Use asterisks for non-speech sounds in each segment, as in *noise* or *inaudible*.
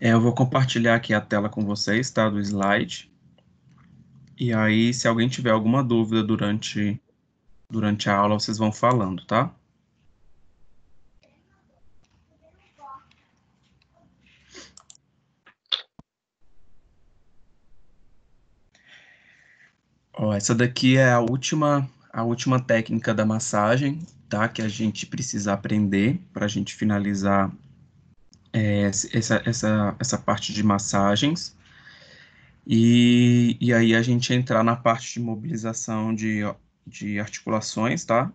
É, eu vou compartilhar aqui a tela com vocês, tá? Do slide. E aí, se alguém tiver alguma dúvida durante, durante a aula, vocês vão falando, tá? Ó, essa daqui é a última, a última técnica da massagem, tá? Que a gente precisa aprender para a gente finalizar é, essa, essa, essa parte de massagens. E, e aí a gente entrar na parte de mobilização de, de articulações, tá?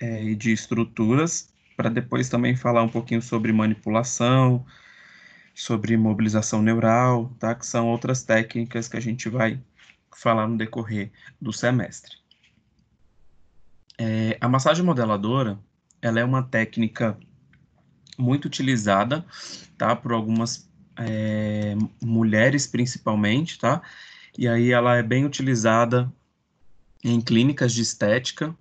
É, e de estruturas, para depois também falar um pouquinho sobre manipulação, sobre mobilização neural, tá? Que são outras técnicas que a gente vai falar no decorrer do semestre. É, a massagem modeladora, ela é uma técnica muito utilizada, tá? Por algumas é, mulheres, principalmente, tá? E aí ela é bem utilizada em clínicas de estética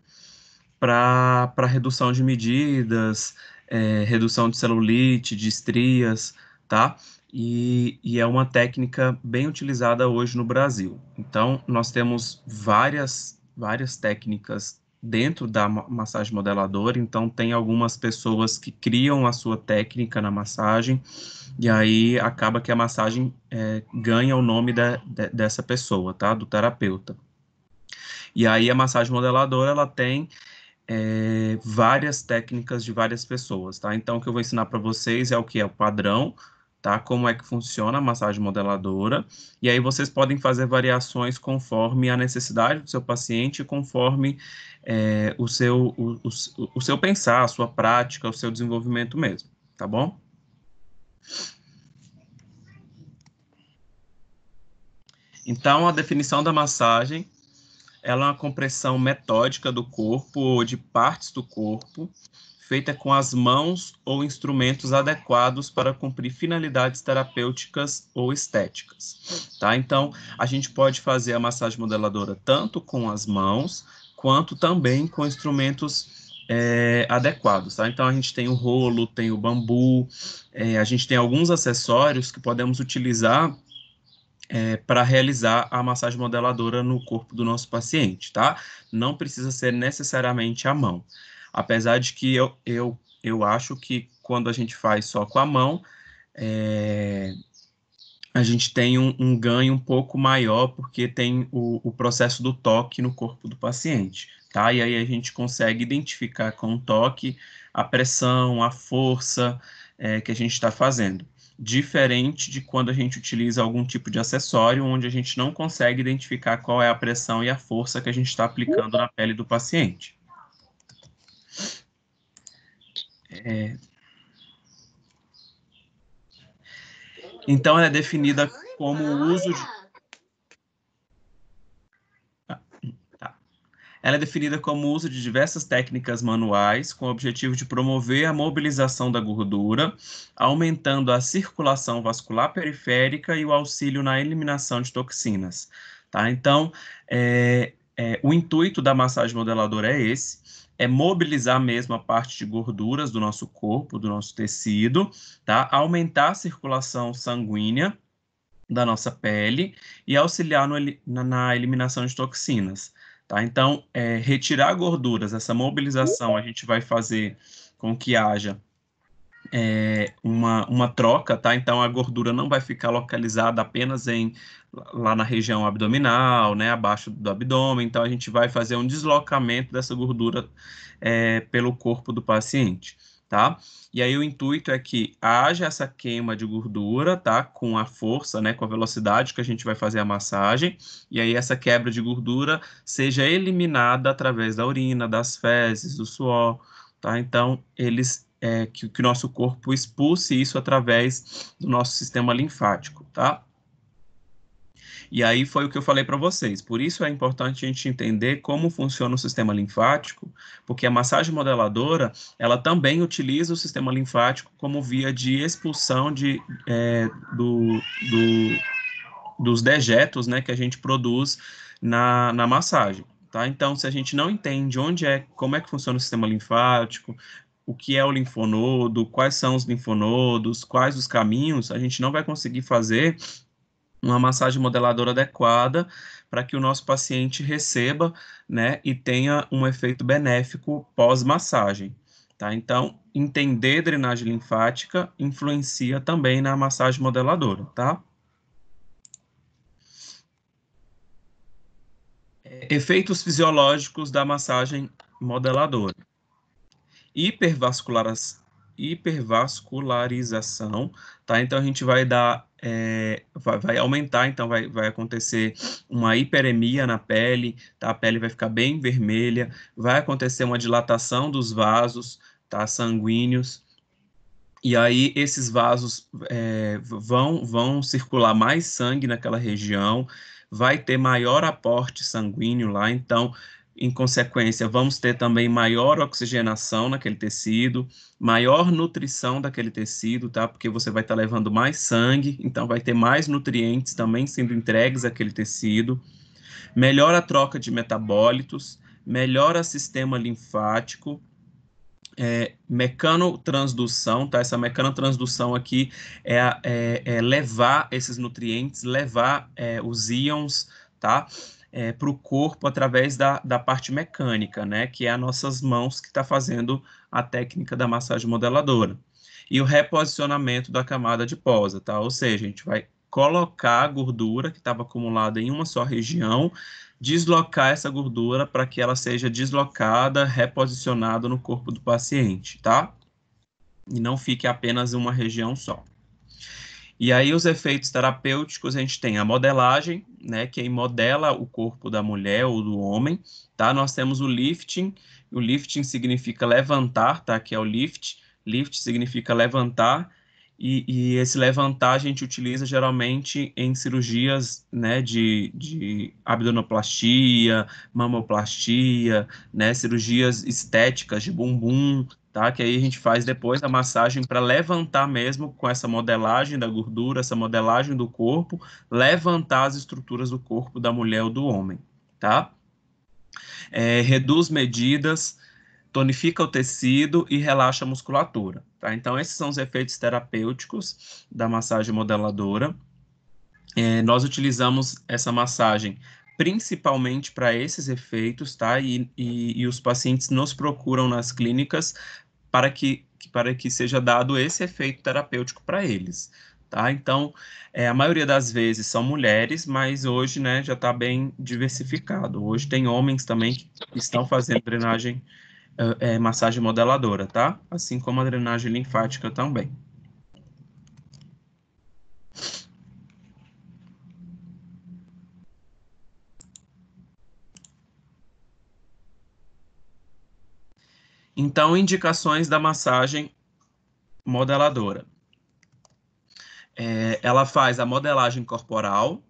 para redução de medidas, é, redução de celulite, de estrias, tá? E, e, é uma técnica bem utilizada hoje no Brasil. Então, nós temos várias, várias técnicas dentro da massagem modeladora, então tem algumas pessoas que criam a sua técnica na massagem, e aí acaba que a massagem é, ganha o nome de, de, dessa pessoa, tá? Do terapeuta. E aí a massagem modeladora, ela tem é, várias técnicas de várias pessoas, tá? Então o que eu vou ensinar para vocês é o que é o padrão, tá? Como é que funciona a massagem modeladora. E aí vocês podem fazer variações conforme a necessidade do seu paciente, conforme é, o, seu, o, o, o seu pensar, a sua prática, o seu desenvolvimento mesmo, tá bom? Então, a definição da massagem, ela é uma compressão metódica do corpo ou de partes do corpo, feita com as mãos ou instrumentos adequados para cumprir finalidades terapêuticas ou estéticas, tá? Então, a gente pode fazer a massagem modeladora tanto com as mãos, quanto também com instrumentos é, adequados. Tá? Então a gente tem o rolo, tem o bambu, é, a gente tem alguns acessórios que podemos utilizar é, para realizar a massagem modeladora no corpo do nosso paciente, tá? Não precisa ser necessariamente a mão. Apesar de que eu, eu, eu acho que quando a gente faz só com a mão, é, a gente tem um, um, ganho um pouco maior, porque tem o, o, processo do toque no corpo do paciente, tá? E aí a gente consegue identificar com o toque a pressão, a força é, que a gente está fazendo. Diferente de quando a gente utiliza algum tipo de acessório, onde a gente não consegue identificar qual é a pressão e a força que a gente está aplicando na pele do paciente. É, Então, ela é definida como o uso de... Tá. Tá. Ela é definida como o uso de diversas técnicas manuais com o objetivo de promover a mobilização da gordura, aumentando a circulação vascular periférica e o auxílio na eliminação de toxinas. Tá? Então, é, é, o intuito da massagem modeladora é esse, é mobilizar mesmo a parte de gorduras do nosso corpo, do nosso tecido, tá? Aumentar a circulação sanguínea da nossa pele e auxiliar no, na, na, eliminação de toxinas, tá? Então, é, retirar gorduras, essa mobilização, a gente vai fazer com que haja é uma, uma troca, tá? Então a gordura não vai ficar localizada apenas em lá na região abdominal, né, abaixo do abdômen. Então, a gente vai fazer um deslocamento dessa gordura é, pelo corpo do paciente, tá? E aí, o intuito é que haja essa queima de gordura, tá? Com a força, né, com a velocidade que a gente vai fazer a massagem. E aí, essa quebra de gordura seja eliminada através da urina, das fezes, do suor, tá? Então, eles é, que, que o nosso corpo expulse isso através do nosso sistema linfático, tá? E aí foi o que eu falei para vocês. Por isso é importante a gente entender como funciona o sistema linfático, porque a massagem modeladora ela também utiliza o sistema linfático como via de expulsão de, é, do, do, dos dejetos né, que a gente produz na, na massagem. Tá? Então, se a gente não entende onde é, como é que funciona o sistema linfático, o que é o linfonodo, quais são os linfonodos, quais os caminhos, a gente não vai conseguir fazer uma massagem modeladora adequada para que o nosso paciente receba né, e tenha um efeito benéfico pós-massagem. Tá? Então, entender drenagem linfática influencia também na massagem modeladora, tá? É, efeitos fisiológicos da massagem modeladora. Hipervascularização hipervascularização, tá? Então a gente vai dar, é, vai, vai, aumentar, então vai, vai acontecer uma hiperemia na pele, tá? A pele vai ficar bem vermelha, vai acontecer uma dilatação dos vasos, tá? Sanguíneos. E aí esses vasos é, vão, vão circular mais sangue naquela região, vai ter maior aporte sanguíneo lá, então em consequência, vamos ter também maior oxigenação naquele tecido, maior nutrição daquele tecido, tá? Porque você vai estar tá levando mais sangue, então vai ter mais nutrientes também sendo entregues àquele tecido. Melhora a troca de metabólitos, melhora o sistema linfático, é, mecanotransdução, tá? Essa mecanotransdução aqui é, é, é levar esses nutrientes, levar é, os íons, tá? é, para o corpo através da, da parte mecânica, né, que é as nossas mãos que está fazendo a técnica da massagem modeladora. E o reposicionamento da camada adiposa, tá? Ou seja, a gente vai colocar a gordura que estava acumulada em uma só região, deslocar essa gordura para que ela seja deslocada, reposicionada no corpo do paciente, tá? E não fique apenas em uma região só. E aí os efeitos terapêuticos a gente tem a modelagem, né, que modela o corpo da mulher ou do homem, tá? Nós temos o lifting, o lifting significa levantar, tá? Que é o lift, lift significa levantar, e, e esse levantar a gente utiliza geralmente em cirurgias, né, de, de abdominoplastia, mamoplastia, né, cirurgias estéticas de bumbum, tá? Que aí a gente faz depois a massagem para levantar mesmo com essa modelagem da gordura, essa modelagem do corpo, levantar as estruturas do corpo da mulher ou do homem, tá? É, reduz medidas, tonifica o tecido e relaxa a musculatura, tá? Então esses são os efeitos terapêuticos da massagem modeladora. É, nós utilizamos essa massagem principalmente para esses efeitos, tá? E, e, e, os pacientes nos procuram nas clínicas para que, para que seja dado esse efeito terapêutico para eles. Tá? Então, é, a maioria das vezes são mulheres, mas hoje né, já está bem diversificado. Hoje tem homens também que estão fazendo drenagem, é, massagem modeladora, tá? Assim como a drenagem linfática também. Então, indicações da massagem modeladora. É, ela faz a modelagem corporal,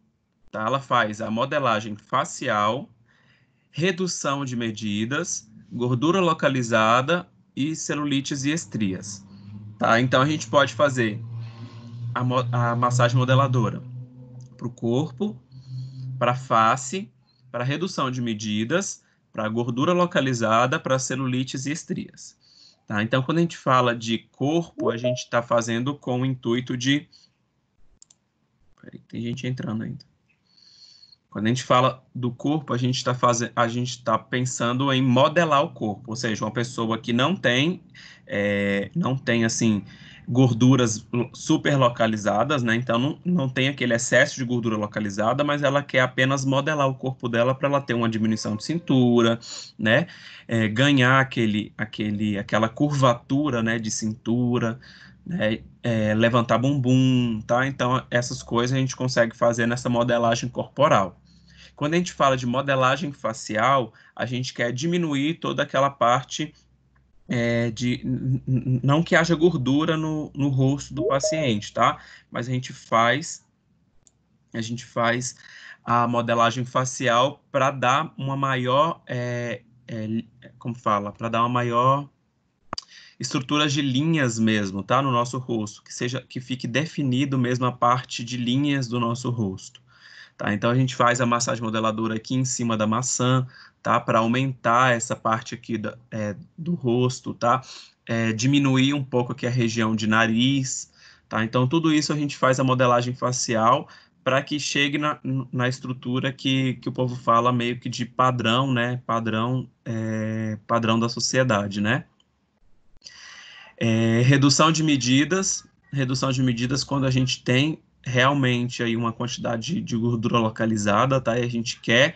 tá? ela faz a modelagem facial, redução de medidas, gordura localizada e celulites e estrias. Tá? Então, a gente pode fazer a, a massagem modeladora para o corpo, para a face, para redução de medidas, para gordura localizada, para celulites e estrias. Tá? Então, quando a gente fala de corpo, a gente está fazendo com o intuito de. Peraí, tem gente entrando ainda. Quando a gente fala do corpo, a gente está fazendo, a gente está pensando em modelar o corpo, ou seja, uma pessoa que não tem, é, não tem assim gorduras super localizadas, né? Então não, não tem aquele excesso de gordura localizada, mas ela quer apenas modelar o corpo dela para ela ter uma diminuição de cintura, né? É, ganhar aquele, aquele, aquela curvatura, né? De cintura, né? É, levantar bumbum, tá? Então essas coisas a gente consegue fazer nessa modelagem corporal. Quando a gente fala de modelagem facial, a gente quer diminuir toda aquela parte é, de não que haja gordura no, no rosto do paciente, tá? Mas a gente faz a gente faz a modelagem facial para dar uma maior é, é, como fala, para dar uma maior estrutura de linhas mesmo, tá? No nosso rosto, que seja que fique definido mesmo a parte de linhas do nosso rosto. Tá, então a gente faz a massagem modeladora aqui em cima da maçã, tá? Para aumentar essa parte aqui é, do rosto, tá? É, diminuir um pouco aqui a região de nariz, tá? Então, tudo isso a gente faz a modelagem facial para que chegue na, na estrutura que, que o povo fala meio que de padrão, né? Padrão, é, padrão da sociedade, né? É, redução de medidas, redução de medidas quando a gente tem realmente aí uma quantidade de, de gordura localizada, tá? E a gente quer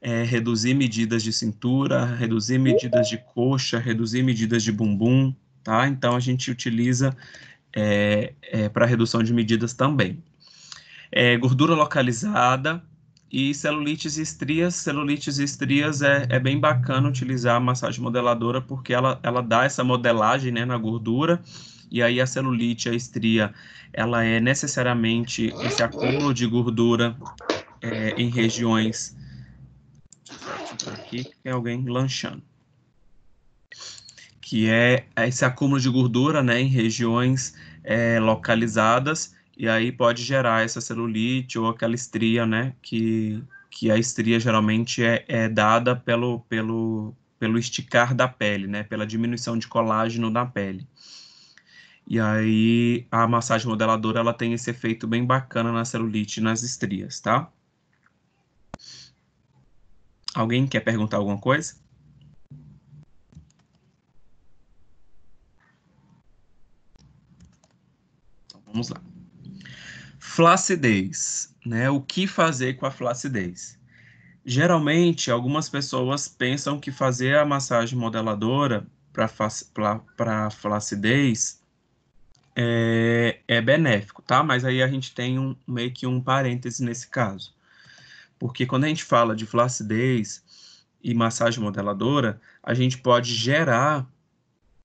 é, reduzir medidas de cintura, reduzir medidas de coxa, reduzir medidas de bumbum, tá? Então a gente utiliza é, é, para redução de medidas também. É, gordura localizada e celulites e estrias. Celulites e estrias é, é, bem bacana utilizar a massagem modeladora porque ela, ela dá essa modelagem né, na gordura e aí a celulite, a estria, ela é necessariamente esse acúmulo de gordura é, em regiões aqui, que é alguém lanchando. Que é esse acúmulo de gordura né, em regiões é, localizadas, e aí pode gerar essa celulite ou aquela estria, né? Que, que a estria geralmente é, é dada pelo, pelo, pelo esticar da pele, né? Pela diminuição de colágeno da pele. E aí a massagem modeladora ela tem esse efeito bem bacana na celulite e nas estrias, tá? Alguém quer perguntar alguma coisa? Então, vamos lá. Flacidez, né? O que fazer com a flacidez? Geralmente, algumas pessoas pensam que fazer a massagem modeladora para flacidez é, é benéfico, tá? Mas aí a gente tem um, meio que um parêntese nesse caso porque quando a gente fala de flacidez e massagem modeladora, a gente pode gerar,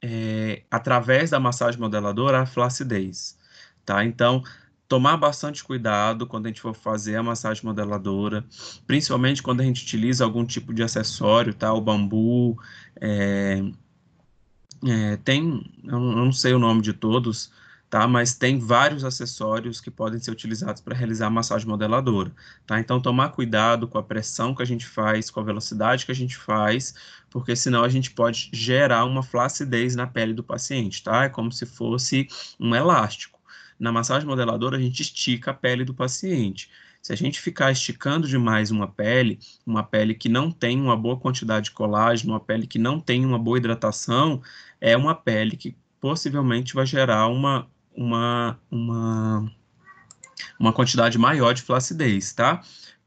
é, através da massagem modeladora, a flacidez, tá? Então, tomar bastante cuidado quando a gente for fazer a massagem modeladora, principalmente quando a gente utiliza algum tipo de acessório, tá? O bambu, é, é, tem, eu não sei o nome de todos, tá? Mas tem vários acessórios que podem ser utilizados para realizar a massagem modeladora, tá? Então tomar cuidado com a pressão que a gente faz, com a velocidade que a gente faz, porque senão a gente pode gerar uma flacidez na pele do paciente, tá? É como se fosse um elástico. Na massagem modeladora a gente estica a pele do paciente. Se a gente ficar esticando demais uma pele, uma pele que não tem uma boa quantidade de colágeno, uma pele que não tem uma boa hidratação, é uma pele que possivelmente vai gerar uma uma, uma, uma quantidade maior de flacidez, tá?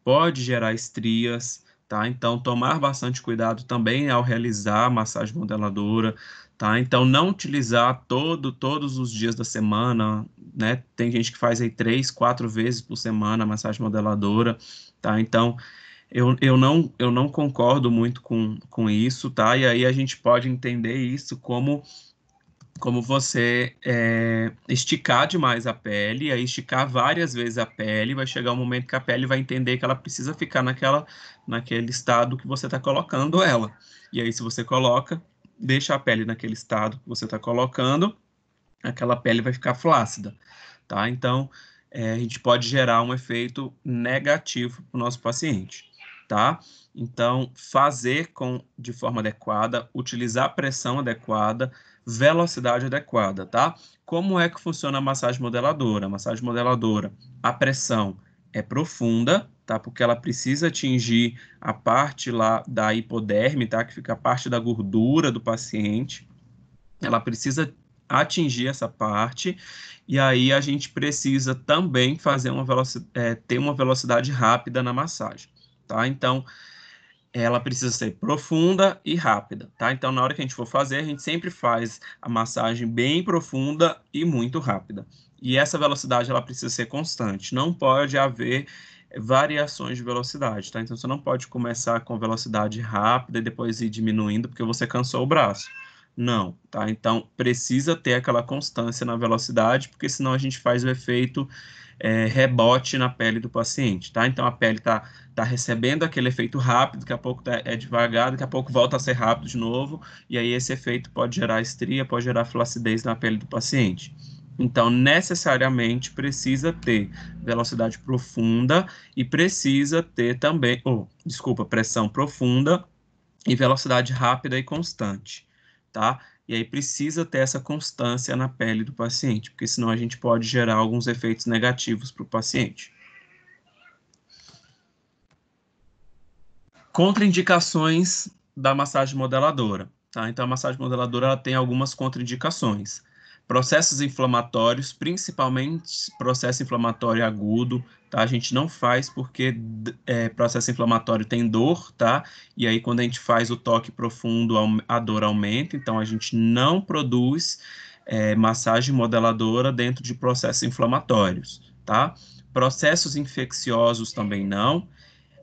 Pode gerar estrias, tá? Então, tomar bastante cuidado também ao realizar a massagem modeladora, tá? Então, não utilizar todo, todos os dias da semana, né? Tem gente que faz aí três, quatro vezes por semana a massagem modeladora, tá? Então, eu, eu, não, eu não concordo muito com, com isso, tá? E aí a gente pode entender isso como como você é, esticar demais a pele, aí esticar várias vezes a pele, vai chegar um momento que a pele vai entender que ela precisa ficar naquela, naquele estado que você está colocando ela. E aí, se você coloca, deixa a pele naquele estado que você está colocando, aquela pele vai ficar flácida, tá? Então, é, a gente pode gerar um efeito negativo para o nosso paciente, tá? Então, fazer com de forma adequada, utilizar pressão adequada, velocidade adequada, tá? Como é que funciona a massagem modeladora? A massagem modeladora, a pressão é profunda, tá? Porque ela precisa atingir a parte lá da hipoderme, tá? Que fica a parte da gordura do paciente. Ela precisa atingir essa parte e aí a gente precisa também fazer uma velocidade, é, ter uma velocidade rápida na massagem, tá? Então ela precisa ser profunda e rápida, tá? Então, na hora que a gente for fazer, a gente sempre faz a massagem bem profunda e muito rápida. E essa velocidade, ela precisa ser constante. Não pode haver variações de velocidade, tá? Então, você não pode começar com velocidade rápida e depois ir diminuindo porque você cansou o braço. Não, tá? Então, precisa ter aquela constância na velocidade, porque senão a gente faz o efeito é, rebote na pele do paciente, tá? Então a pele tá, tá recebendo aquele efeito rápido, daqui a pouco tá, é devagar, daqui a pouco volta a ser rápido de novo, e aí esse efeito pode gerar estria, pode gerar flacidez na pele do paciente. Então, necessariamente precisa ter velocidade profunda e precisa ter também, ou, oh, desculpa, pressão profunda e velocidade rápida e constante, tá? E aí precisa ter essa constância na pele do paciente, porque senão a gente pode gerar alguns efeitos negativos para o paciente. Contraindicações da massagem modeladora. Tá? Então, a massagem modeladora ela tem algumas contraindicações. Processos inflamatórios, principalmente processo inflamatório agudo, tá? A gente não faz porque é, processo inflamatório tem dor, tá? E aí quando a gente faz o toque profundo, a dor aumenta, então a gente não produz é, massagem modeladora dentro de processos inflamatórios, tá? Processos infecciosos também não,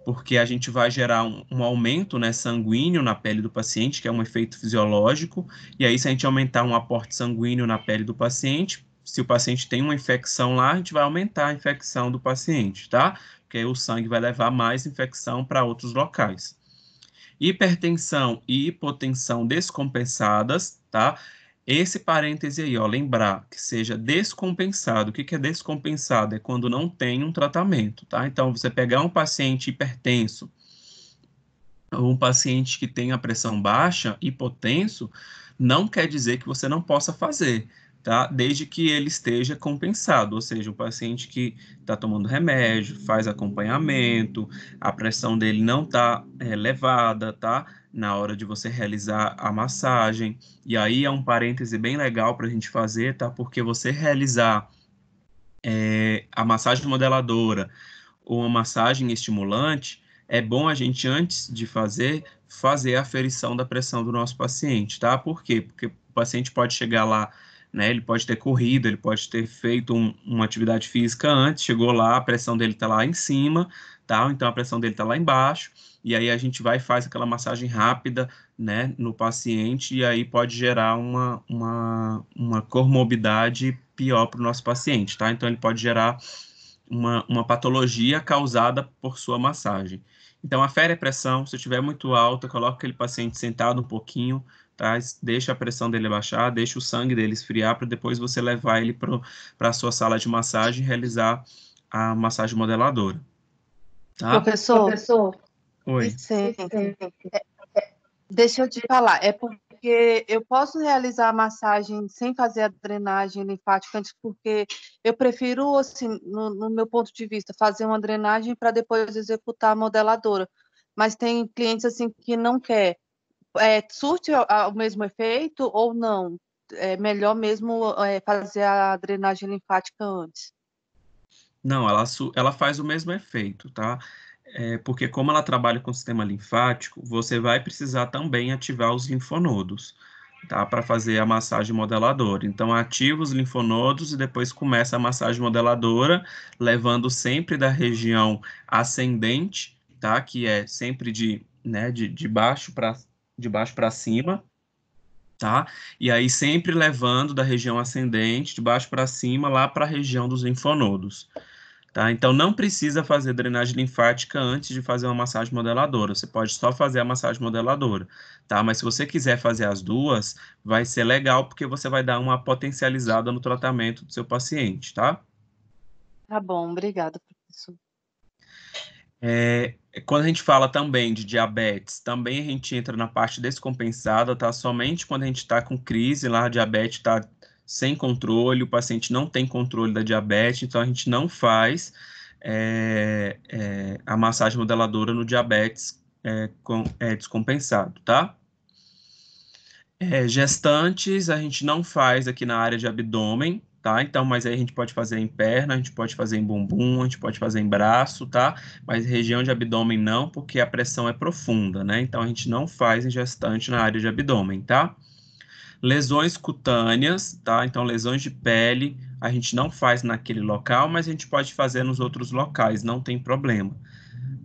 porque a gente vai gerar um, um, aumento né, sanguíneo na pele do paciente, que é um efeito fisiológico, e aí se a gente aumentar um aporte sanguíneo na pele do paciente, se o paciente tem uma infecção lá, a gente vai aumentar a infecção do paciente, tá? Porque aí o sangue vai levar mais infecção para outros locais. Hipertensão e hipotensão descompensadas, tá? esse parêntese aí, ó, lembrar que seja descompensado. O que, que é descompensado? É quando não tem um tratamento, tá? Então, você pegar um paciente hipertenso, ou um paciente que tem a pressão baixa, hipotenso, não quer dizer que você não possa fazer tá? Desde que ele esteja compensado, ou seja, o paciente que está tomando remédio, faz acompanhamento, a pressão dele não está é, elevada, tá? Na hora de você realizar a massagem. E aí é um parêntese bem legal para a gente fazer, tá? Porque você realizar é, a massagem modeladora ou uma massagem estimulante, é bom a gente, antes de fazer, fazer a aferição da pressão do nosso paciente, tá? Por quê? Porque o paciente pode chegar lá né? Ele pode ter corrido, ele pode ter feito um, uma atividade física antes, chegou lá, a pressão dele está lá em cima, tá? então a pressão dele está lá embaixo, e aí a gente vai e faz aquela massagem rápida, né, no paciente, e aí pode gerar uma, uma, uma comorbidade pior para o nosso paciente, tá? Então ele pode gerar uma, uma patologia causada por sua massagem. Então, afere a pressão, se estiver muito alta, coloca aquele paciente sentado um pouquinho, tá? Deixa a pressão dele baixar, deixa o sangue dele esfriar para depois você levar ele para a sua sala de massagem e realizar a massagem modeladora. Tá? Professor, professor. Oi. Sim, é, é, Deixa eu te falar, é porque eu posso realizar a massagem sem fazer a drenagem linfática antes, porque eu prefiro, assim, no, no meu ponto de vista, fazer uma drenagem para depois executar a modeladora. Mas tem clientes assim que não quer é, surte o, mesmo efeito ou não? É melhor mesmo é, fazer a drenagem linfática antes? Não, ela, ela faz o mesmo efeito, tá? É, porque como ela trabalha com o sistema linfático, você vai precisar também ativar os linfonodos, tá? Para fazer a massagem modeladora. Então, ativa os linfonodos e depois começa a massagem modeladora, levando sempre da região ascendente, tá? Que é sempre de, né, de, de baixo para de baixo para cima, tá? E aí sempre levando da região ascendente, de baixo para cima, lá para a região dos linfonodos. Tá? Então não precisa fazer drenagem linfática antes de fazer uma massagem modeladora. Você pode só fazer a massagem modeladora, tá? Mas se você quiser fazer as duas, vai ser legal porque você vai dar uma potencializada no tratamento do seu paciente, tá? Tá bom, obrigada, professor. É, quando a gente fala também de diabetes, também a gente entra na parte descompensada, tá? Somente quando a gente está com crise lá, a diabetes está sem controle, o paciente não tem controle da diabetes, então a gente não faz é, é, a massagem modeladora no diabetes é, com, é descompensado, tá? É, gestantes, a gente não faz aqui na área de abdômen, tá? Então, mas aí a gente pode fazer em perna, a gente pode fazer em bumbum, a gente pode fazer em braço, tá? Mas região de abdômen não, porque a pressão é profunda, né? Então, a gente não faz em gestante na área de abdômen, tá? Lesões cutâneas, tá? Então, lesões de pele, a gente não faz naquele local, mas a gente pode fazer nos outros locais, não tem problema.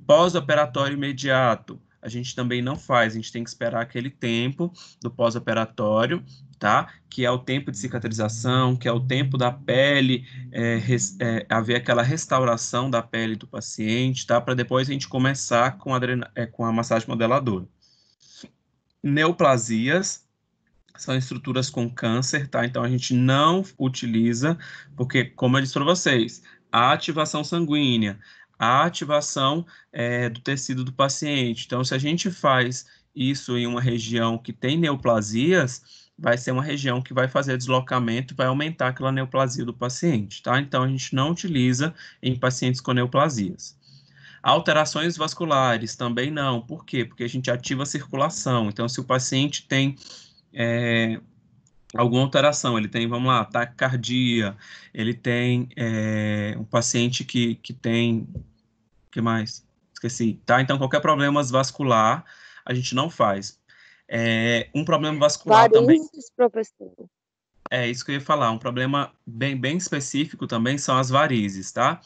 Pós-operatório imediato, a gente também não faz, a gente tem que esperar aquele tempo do pós-operatório, tá? Que é o tempo de cicatrização, que é o tempo da pele é, res, é, haver aquela restauração da pele do paciente, tá? Para depois a gente começar com a, é, com a massagem modeladora. Neoplasias são estruturas com câncer, tá? Então a gente não utiliza, porque, como eu disse para vocês, a ativação sanguínea, a ativação é, do tecido do paciente. Então, se a gente faz isso em uma região que tem neoplasias, vai ser uma região que vai fazer deslocamento, vai aumentar aquela neoplasia do paciente, tá? Então, a gente não utiliza em pacientes com neoplasias. Alterações vasculares também não. Por quê? Porque a gente ativa a circulação. Então, se o paciente tem é, alguma alteração, ele tem, vamos lá, taquicardia, ele tem é, um paciente que, que tem. O que mais? Esqueci. Tá? Então, qualquer problema vascular, a gente não faz é, um problema vascular Varizes, também. Professor. É isso que eu ia falar. Um problema bem, bem específico também são as varizes, tá?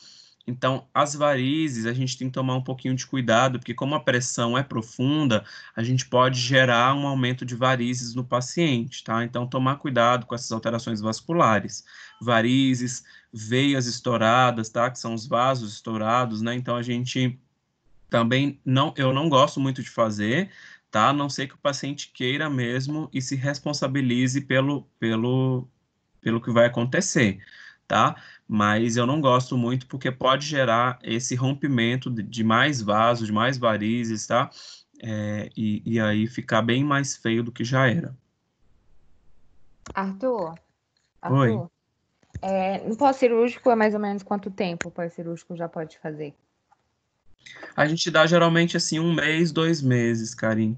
Então, as varizes, a gente tem que tomar um pouquinho de cuidado, porque como a pressão é profunda, a gente pode gerar um aumento de varizes no paciente, tá? Então, tomar cuidado com essas alterações vasculares. Varizes, veias estouradas, tá? Que são os vasos estourados, né? Então, a gente também não, eu não gosto muito de fazer, tá? A não ser que o paciente queira mesmo e se responsabilize pelo, pelo, pelo que vai acontecer, tá? Mas eu não gosto muito porque pode gerar esse rompimento de, de mais vasos, de mais varizes, tá? É, e, e aí ficar bem mais feio do que já era. Arthur, Arthur. Oi. É, no pós-cirúrgico é mais ou menos quanto tempo o pós-cirúrgico já pode fazer? A gente dá geralmente assim um mês, dois meses, Karim,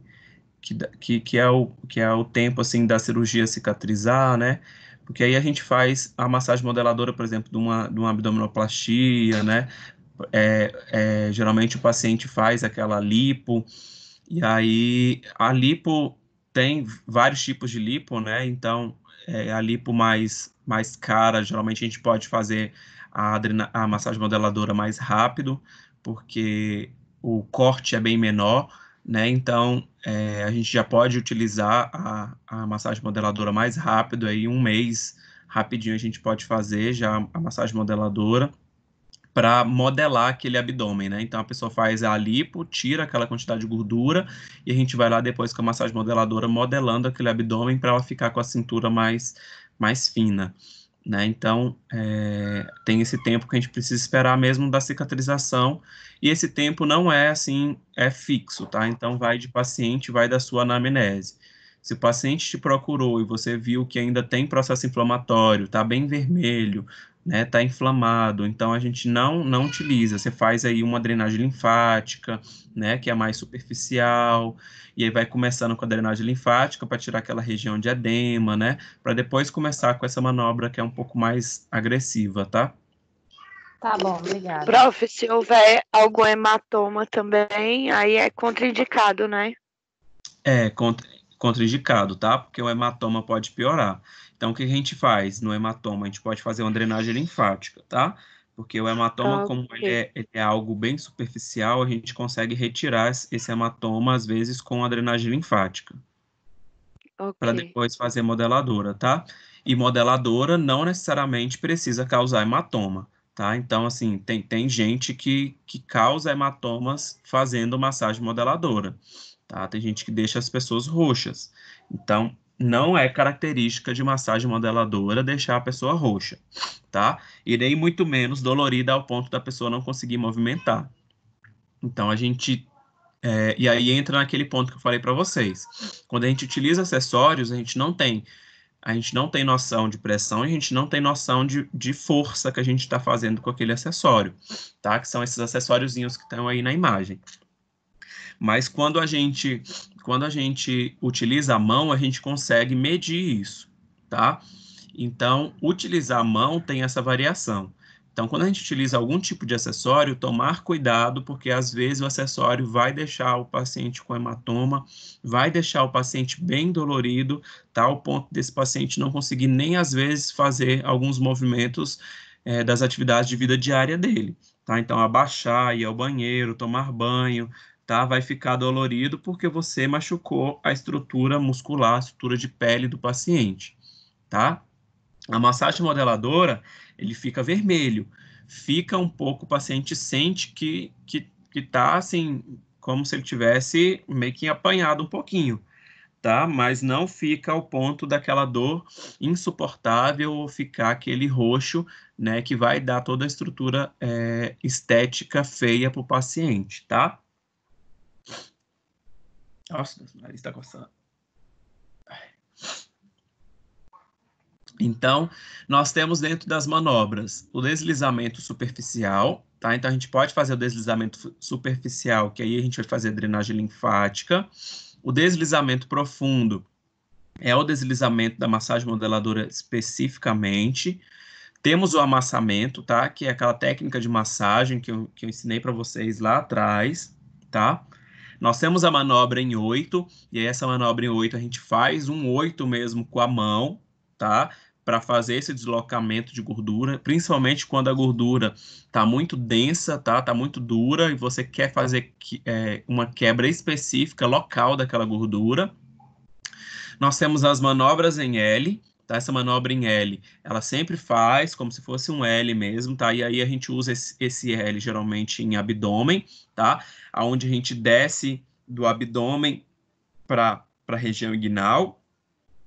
que, que, que, é, o, que é o tempo assim da cirurgia cicatrizar, né? Porque aí a gente faz a massagem modeladora, por exemplo, de uma, de uma abdominoplastia, né? É, é, geralmente o paciente faz aquela lipo, e aí a lipo tem vários tipos de lipo, né? Então, é, a lipo mais, mais cara, geralmente a gente pode fazer a, adrena, a massagem modeladora mais rápido, porque o corte é bem menor, né? Então é, a gente já pode utilizar a, a massagem modeladora mais rápido, aí um mês rapidinho a gente pode fazer já a massagem modeladora para modelar aquele abdômen, né? Então a pessoa faz a lipo, tira aquela quantidade de gordura e a gente vai lá depois com a massagem modeladora modelando aquele abdômen para ela ficar com a cintura mais mais fina. Né? Então, é, tem esse tempo que a gente precisa esperar mesmo da cicatrização, e esse tempo não é assim, é fixo, tá? Então, vai de paciente, vai da sua anamnese. Se o paciente te procurou e você viu que ainda tem processo inflamatório, tá bem vermelho, né, tá inflamado, então a gente não não utiliza. Você faz aí uma drenagem linfática, né, que é mais superficial, e aí vai começando com a drenagem linfática para tirar aquela região de edema, né, para depois começar com essa manobra que é um pouco mais agressiva, tá? Tá bom, obrigada. Prof, se houver algum hematoma também, aí é contraindicado, né? É, contra, contraindicado, tá? Porque o hematoma pode piorar. Então, o que a gente faz no hematoma? A gente pode fazer uma drenagem linfática, tá? Porque o hematoma, ah, como ele, é, ele é, algo bem superficial, a gente consegue retirar esse hematoma, às vezes, com a drenagem linfática. Okay. Para depois fazer modeladora, tá? E modeladora não necessariamente precisa causar hematoma, tá? Então, assim, tem, tem gente que, que causa hematomas fazendo massagem modeladora. Tá? Tem gente que deixa as pessoas roxas. Então, não é característica de massagem modeladora deixar a pessoa roxa, tá? E nem muito menos dolorida ao ponto da pessoa não conseguir movimentar. Então, a gente é, e aí entra naquele ponto que eu falei para vocês. Quando a gente utiliza acessórios, a gente não tem a gente não tem noção de pressão, e a gente não tem noção de, de força que a gente está fazendo com aquele acessório, tá? Que são esses acessóriozinhos que estão aí na imagem. Mas quando a gente quando a gente utiliza a mão, a gente consegue medir isso, tá? Então, utilizar a mão tem essa variação. Então, quando a gente utiliza algum tipo de acessório, tomar cuidado, porque às vezes o acessório vai deixar o paciente com hematoma, vai deixar o paciente bem dolorido, tal tá? ponto desse paciente não conseguir nem às vezes fazer alguns movimentos é, das atividades de vida diária dele. Tá? Então, abaixar, ir ao banheiro, tomar banho, tá? Vai ficar dolorido porque você machucou a estrutura muscular, a estrutura de pele do paciente, tá? A massagem modeladora, ele fica vermelho, fica um pouco, o paciente sente que, que, que tá assim, como se ele tivesse meio que apanhado um pouquinho, tá? Mas não fica ao ponto daquela dor insuportável ou ficar aquele roxo, né? Que vai dar toda a estrutura é, estética feia para o paciente, tá? Nossa, meu nariz está coçando. Então, nós temos dentro das manobras o deslizamento superficial, tá? Então, a gente pode fazer o deslizamento superficial, que aí a gente vai fazer a drenagem linfática. O deslizamento profundo é o deslizamento da massagem modeladora especificamente. Temos o amassamento, tá? Que é aquela técnica de massagem que eu, que eu ensinei para vocês lá atrás, tá? Nós temos a manobra em 8, e aí essa manobra em 8 a gente faz um 8 mesmo com a mão, tá? Para fazer esse deslocamento de gordura, principalmente quando a gordura tá muito densa, tá? Tá muito dura e você quer fazer é, uma quebra específica local daquela gordura. Nós temos as manobras em L, tá? Essa manobra em L, ela sempre faz como se fosse um L mesmo, tá? E aí a gente usa esse, esse L geralmente em abdômen, tá? Aonde a gente desce do abdômen para a região inguinal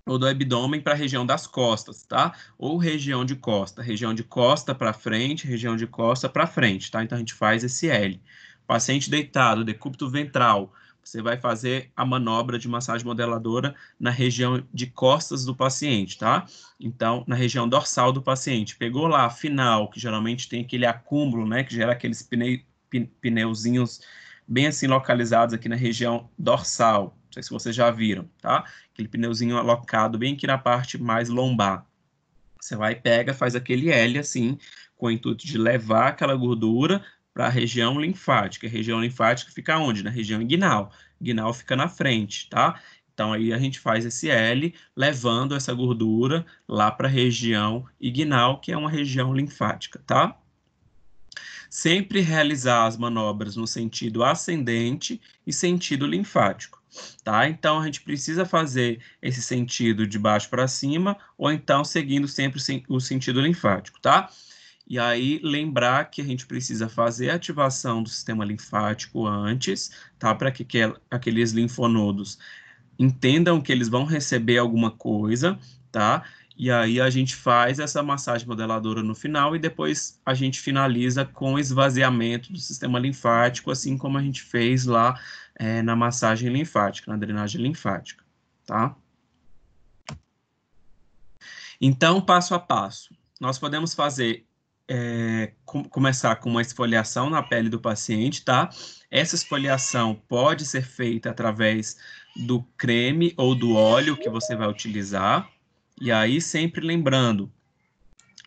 ou do abdômen para a região das costas, tá? Ou região de costa, região de costa para frente, região de costa para frente, tá? Então a gente faz esse L. Paciente deitado, decúbito ventral, você vai fazer a manobra de massagem modeladora na região de costas do paciente, tá? Então, na região dorsal do paciente. Pegou lá a final, que geralmente tem aquele acúmulo, né? Que gera aqueles pneu, pneuzinhos bem assim localizados aqui na região dorsal. Não sei se vocês já viram, tá? Aquele pneuzinho alocado bem aqui na parte mais lombar. Você vai, pega, faz aquele L assim, com o intuito de levar aquela gordura para a região linfática. A região linfática fica onde? Na região inguinal. Inguinal fica na frente, tá? Então aí a gente faz esse L levando essa gordura lá para a região inguinal, que é uma região linfática, tá? Sempre realizar as manobras no sentido ascendente e sentido linfático, tá? Então a gente precisa fazer esse sentido de baixo para cima ou então seguindo sempre o sentido linfático, tá? E aí, lembrar que a gente precisa fazer a ativação do sistema linfático antes, tá? Para que, que aqueles linfonodos entendam que eles vão receber alguma coisa, tá? E aí a gente faz essa massagem modeladora no final e depois a gente finaliza com esvaziamento do sistema linfático, assim como a gente fez lá é, na massagem linfática, na drenagem linfática, tá? Então, passo a passo. Nós podemos fazer é, com, começar com uma esfoliação na pele do paciente, tá? Essa esfoliação pode ser feita através do creme ou do óleo que você vai utilizar. E aí, sempre lembrando,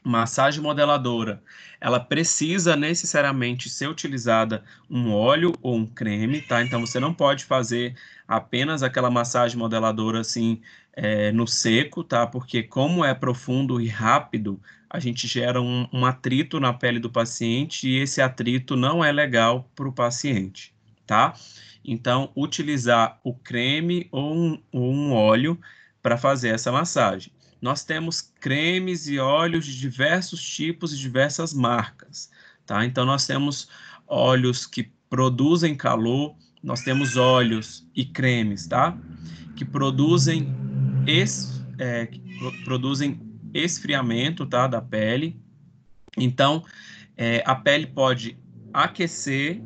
massagem modeladora, ela precisa necessariamente ser utilizada um óleo ou um creme, tá? Então você não pode fazer apenas aquela massagem modeladora assim é, no seco, tá? Porque como é profundo e rápido, a gente gera um, um atrito na pele do paciente e esse atrito não é legal para o paciente, tá? Então, utilizar o creme ou um, ou um óleo para fazer essa massagem. Nós temos cremes e óleos de diversos tipos e diversas marcas, tá? Então, nós temos óleos que produzem calor, nós temos óleos e cremes, tá? Que produzem, esse, é, que produzem esfriamento tá, da pele. Então, é, a pele pode aquecer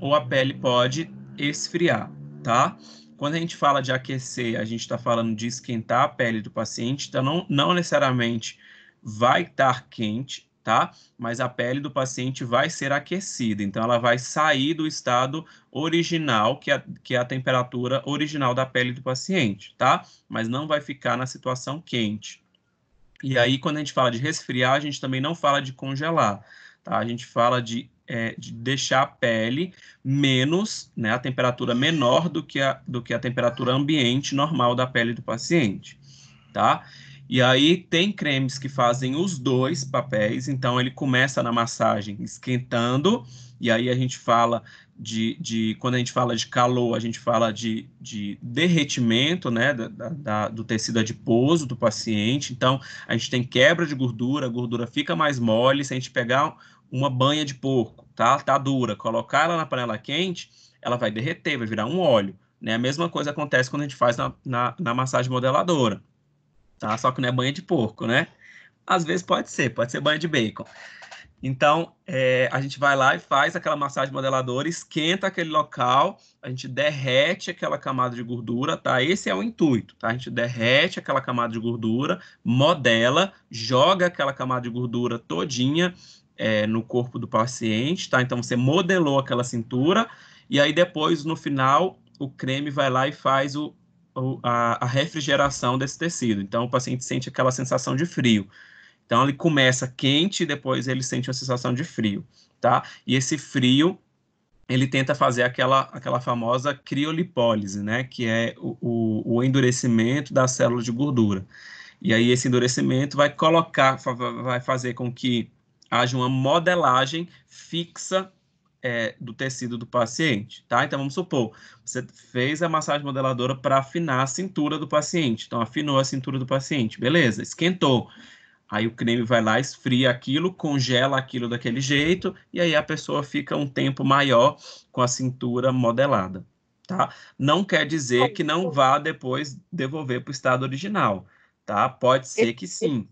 ou a pele pode esfriar, tá? Quando a gente fala de aquecer, a gente está falando de esquentar a pele do paciente, então não, não necessariamente vai estar quente, tá? Mas a pele do paciente vai ser aquecida, então ela vai sair do estado original, que é, que é a temperatura original da pele do paciente, tá? Mas não vai ficar na situação quente, e aí, quando a gente fala de resfriar, a gente também não fala de congelar, tá? A gente fala de, é, de deixar a pele menos, né, a temperatura menor do que a, do que a temperatura ambiente normal da pele do paciente, tá? E aí tem cremes que fazem os dois papéis, então ele começa na massagem esquentando, e aí a gente fala de, de quando a gente fala de calor, a gente fala de, de derretimento né, da, da, do tecido adiposo do paciente. Então, a gente tem quebra de gordura, a gordura fica mais mole. Se a gente pegar uma banha de porco, tá, tá dura, colocar ela na panela quente, ela vai derreter, vai virar um óleo. Né? A mesma coisa acontece quando a gente faz na, na, na massagem modeladora. Tá? Só que não é banha de porco, né? Às vezes pode ser, pode ser banha de bacon. Então, é, a gente vai lá e faz aquela massagem modeladora, esquenta aquele local, a gente derrete aquela camada de gordura, tá? Esse é o intuito, tá? A gente derrete aquela camada de gordura, modela, joga aquela camada de gordura todinha é, no corpo do paciente, tá? Então, você modelou aquela cintura e aí depois, no final, o creme vai lá e faz o, o a, a refrigeração desse tecido. Então, o paciente sente aquela sensação de frio. Então ele começa quente e depois ele sente uma sensação de frio, tá? E esse frio ele tenta fazer aquela, aquela famosa criolipólise, né? Que é o, o, o endurecimento da célula de gordura. E aí esse endurecimento vai colocar, vai fazer com que haja uma modelagem fixa é, do tecido do paciente, tá? Então vamos supor, você fez a massagem modeladora para afinar a cintura do paciente. Então afinou a cintura do paciente, beleza? Esquentou. Aí o creme vai lá, esfria aquilo, congela aquilo daquele jeito, e aí a pessoa fica um tempo maior com a cintura modelada. Tá? Não quer dizer que não vá depois devolver para o estado original. Tá? Pode ser que sim.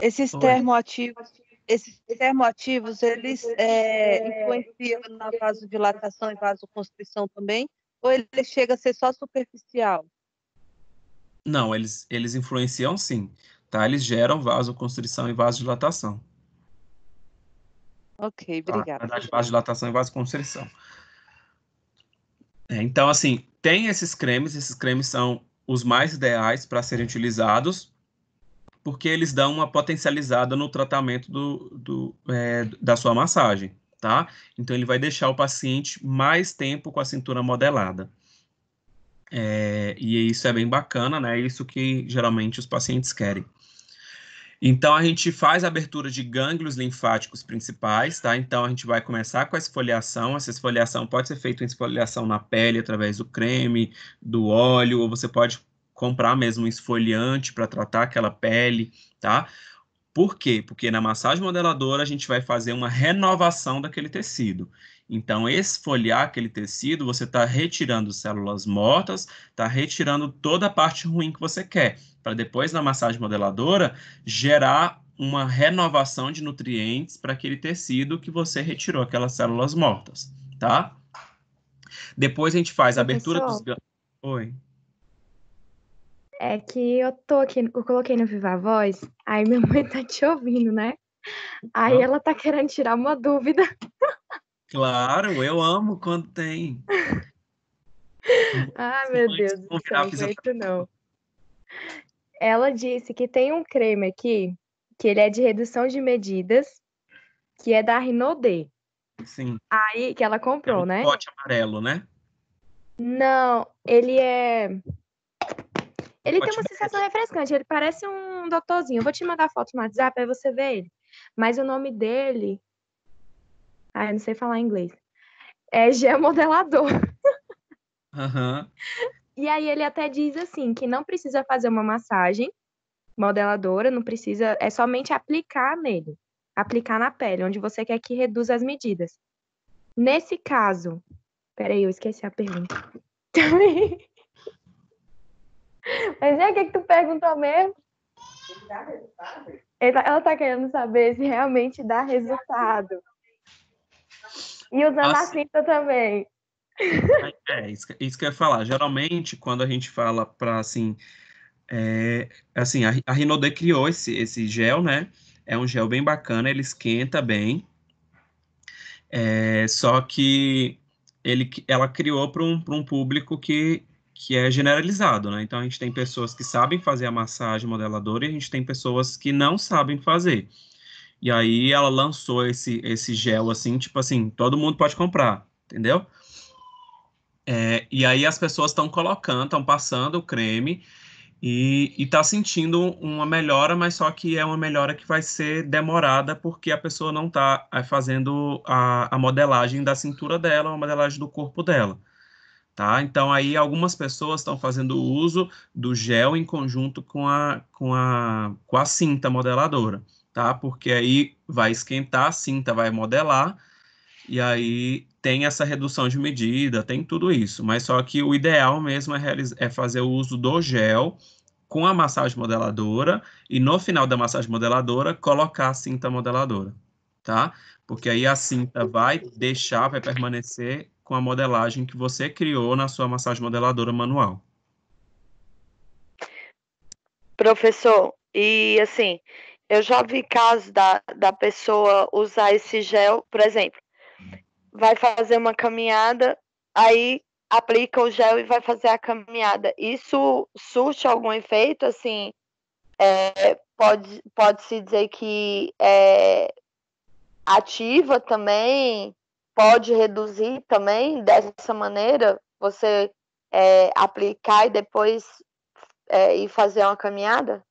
Esses termoativos, esses termoativos, eles é, influenciam na vasodilatação e vasoconstrição também? Ou ele chega a ser só superficial? Não, eles, eles influenciam sim. Tá? Eles geram vasoconstrição e vasodilatação. Ok, ah, obrigada. Tá? Vasodilatação e vasoconstrição. É, então, assim, tem esses cremes, esses cremes são os mais ideais para serem utilizados, porque eles dão uma potencializada no tratamento do, do é, da sua massagem, tá? Então, ele vai deixar o paciente mais tempo com a cintura modelada. É, e isso é bem bacana, né? É isso que geralmente os pacientes querem. Então, a gente faz a abertura de gânglios linfáticos principais, tá? Então, a gente vai começar com a esfoliação. Essa esfoliação pode ser feita em esfoliação na pele, através do creme, do óleo, ou você pode comprar mesmo um esfoliante para tratar aquela pele, tá? Por quê? Porque na massagem modeladora a gente vai fazer uma renovação daquele tecido. Então, esfoliar aquele tecido, você está retirando células mortas, está retirando toda a parte ruim que você quer, para depois, na massagem modeladora, gerar uma renovação de nutrientes para aquele tecido que você retirou aquelas células mortas, tá? Depois a gente faz a abertura Pessoal, dos... Oi. É que eu tô aqui, eu coloquei no Viva Voz, aí minha mãe tá te ouvindo, né? Aí ah. ela tá querendo tirar uma dúvida. *laughs* Claro, eu amo quando tem. *laughs* ah, meu Deus do céu, jeito, não. Ela disse que tem um creme aqui, que ele é de redução de medidas, que é da Rinodê. Sim. Aí, que ela comprou, é um né? pote amarelo, né? Não, ele é... Ele tem uma sensação refrescante, ele parece um doutorzinho. Eu vou te mandar foto no WhatsApp, aí você vê ele. Mas o nome dele ah, eu não sei falar inglês. É geomodelador. Uhum. *laughs* E aí ele até diz assim que não precisa fazer uma massagem modeladora, não precisa, é somente aplicar nele, aplicar na pele, onde você quer que reduza as medidas. Nesse caso, peraí, eu esqueci a pergunta. *laughs* Mas é o que, que tu perguntou mesmo? Tá, ela tá querendo saber se realmente dá resultado. E usando Nossa. a cinta também. É, é isso, isso que eu ia falar. Geralmente, quando a gente fala para assim. É, assim, a, a Rinode criou esse, esse gel, né? É um gel bem bacana, ele esquenta bem. É, só que ele, ela criou para um, um público que, que é generalizado, né? Então a gente tem pessoas que sabem fazer a massagem modeladora e a gente tem pessoas que não sabem fazer. E aí ela lançou esse, esse gel assim, tipo assim, todo mundo pode comprar, entendeu? É, e aí as pessoas estão colocando, estão passando o creme e está sentindo uma melhora, mas só que é uma melhora que vai ser demorada porque a pessoa não está é, fazendo a, a modelagem da cintura dela, a modelagem do corpo dela. Tá? Então aí algumas pessoas estão fazendo uso do gel em conjunto com a, com a, com a cinta modeladora tá? Porque aí vai esquentar a cinta, vai modelar, e aí tem essa redução de medida, tem tudo isso. Mas só que o ideal mesmo é, é fazer o uso do gel com a massagem modeladora e no final da massagem modeladora colocar a cinta modeladora, tá? Porque aí a cinta vai deixar, vai permanecer com a modelagem que você criou na sua massagem modeladora manual. Professor, e assim, eu já vi casos da, da pessoa usar esse gel, por exemplo, vai fazer uma caminhada, aí aplica o gel e vai fazer a caminhada. Isso surte algum efeito, assim, é, pode, pode se dizer que é, ativa também, pode reduzir também dessa maneira, você é, aplicar e depois é, ir fazer uma caminhada?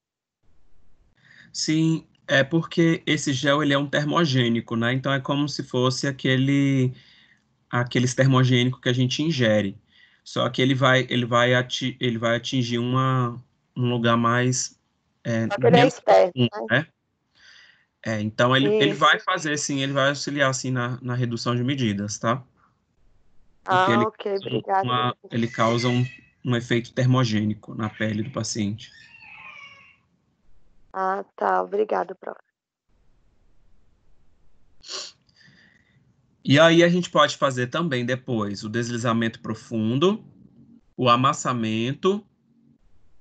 Sim, é porque esse gel ele é um termogênico, né? Então é como se fosse aquele aqueles termogênico que a gente ingere. Só que ele vai ele vai ati, ele vai atingir uma um lugar mais é, externo, né? né? É, então ele, ele vai fazer sim, ele vai auxiliar assim na, na redução de medidas, tá? Porque ah, ele ok, obrigada. Ele causa um, um efeito termogênico na pele do paciente. Ah, tá. Obrigado, prof. E aí a gente pode fazer também depois o deslizamento profundo, o amassamento,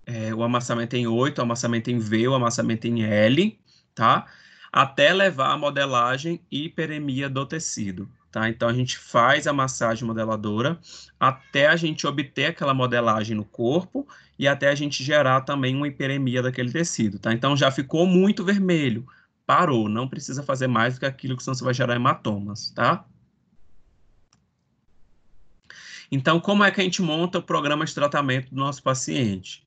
é, o amassamento em 8, o amassamento em V, o amassamento em L, tá? Até levar a modelagem e hiperemia do tecido. Tá? Então a gente faz a massagem modeladora até a gente obter aquela modelagem no corpo e até a gente gerar também uma hiperemia daquele tecido, tá? Então já ficou muito vermelho, parou, não precisa fazer mais do que aquilo que senão você vai gerar hematomas, tá? Então como é que a gente monta o programa de tratamento do nosso paciente?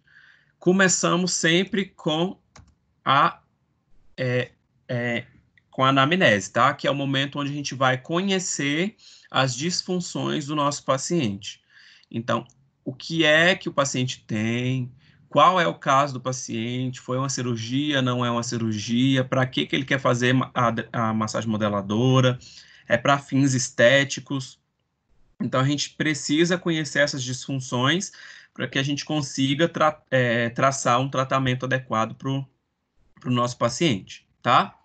Começamos sempre com a é, é, com a anamnese, tá? Que é o momento onde a gente vai conhecer as disfunções do nosso paciente. Então, o que é que o paciente tem? Qual é o caso do paciente? Foi uma cirurgia? Não é uma cirurgia? Para que, que ele quer fazer a, a massagem modeladora? É para fins estéticos? Então, a gente precisa conhecer essas disfunções para que a gente consiga tra é, traçar um tratamento adequado para o nosso paciente, tá?